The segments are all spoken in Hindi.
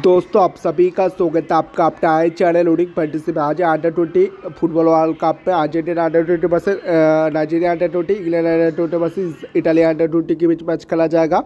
दोस्तों आप सभी का स्वागत है आपका आपका आए चैनल उड़ी से में आज under twenty football world cup में Argentina under twenty versus Nigeria under twenty England under twenty versus Italia under twenty के बीच मैच खेला जाएगा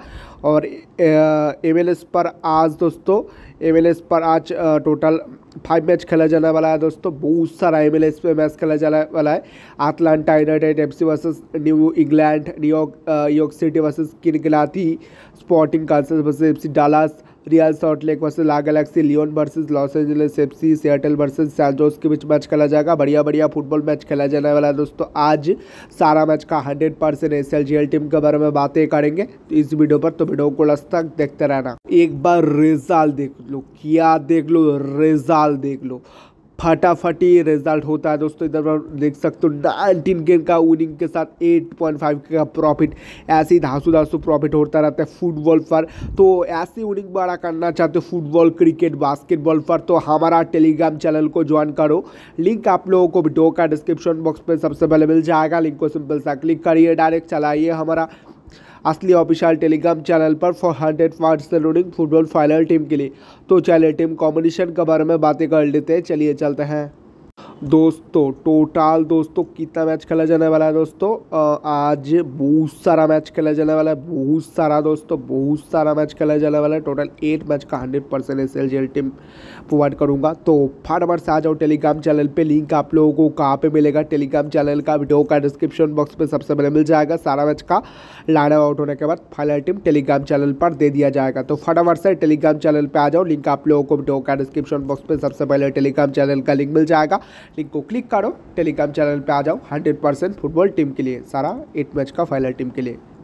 और एम पर आज दोस्तों एम पर आज टोटल फाइव मैच खेला जाने वाला है दोस्तों बहुत सारा एम एल पे मैच खेला जाने वाला है Atlanta United F C versus New England New York New York City versus किनगिलाती Sporting Kansas versus F C Dallas Real Salt Lake versus LA Galaxy Leon versus Los Angeles FC Seattle versus San Jose के बीच मैच खेला जाएगा बढ़िया बढ़िया फुटबॉल मैच खेला जाने वाला है दोस्तों आज सारा मैच का हंड्रेड परसेंट एस टीम के बारे में बातें करेंगे तो इस वीडियो पर तो वीडियो को लस्त तक देखते रहना एक बार रिजाल देख लो क्या देख लो रिजाल देख लो फटाफटी रिजल्ट होता है दोस्तों इधर पर देख सकते हो नाइनटीन गेम का विनिंग के साथ 8.5 का प्रॉफिट ऐसे ही धांसू धांसू प्रॉफिट होता रहता है फुटबॉल पर तो ऐसी विनिंग बड़ा करना चाहते हो फुटबॉल क्रिकेट बास्केटबॉल पर तो हमारा टेलीग्राम चैनल को ज्वाइन करो लिंक आप लोगों को वीडियो का डिस्क्रिप्शन बॉक्स में सबसे पहले मिल जाएगा लिंक को सिंपल सा क्लिक करिए डायरेक्ट चलाइए हमारा असली ऑफिशियल टेलीग्राम चैनल पर फोर हंड्रेड से लोडिंग फुटबॉल फाइनल टीम के लिए तो चलिए टीम कॉम्बिनेशन के बारे में बातें कर लेते हैं चलिए चलते हैं दोस्तों टोटल दोस्तों कितना मैच खेला जाने वाला है दोस्तों आज बहुत सारा मैच खेला जाने वाला है बहुत सारा दोस्तों बहुत सारा मैच खेला जाने वाला है टोटल एट मैच का hundred percent S L G team provide करूंगा तो फटाफट से आ जाओ टेलीग्राम चैनल पे लिंक आप लोगों को कहाँ पे मिलेगा टेलीग्राम चैनल का वीडियो का डिस्क्रिप्शन बॉक्स में सबसे पहले मिल जाएगा सारा मैच का लाइन आउट होने के बाद फाइनल टीम टेलीग्राम चैनल पर दे दिया जाएगा तो फटाफट से टेलीग्राम चैनल पर आ जाओ लिंक आप लोगों को वीडियो का डिस्क्रिप्शन बॉक्स में सबसे पहले टेलीग्राम चैनल का लिंक मिल जाएगा लिंक को क्लिक करो टेलीग्राम चैनल पे आ जाओ 100 परसेंट फुटबॉल टीम के लिए सारा एट मैच का फाइनल टीम के लिए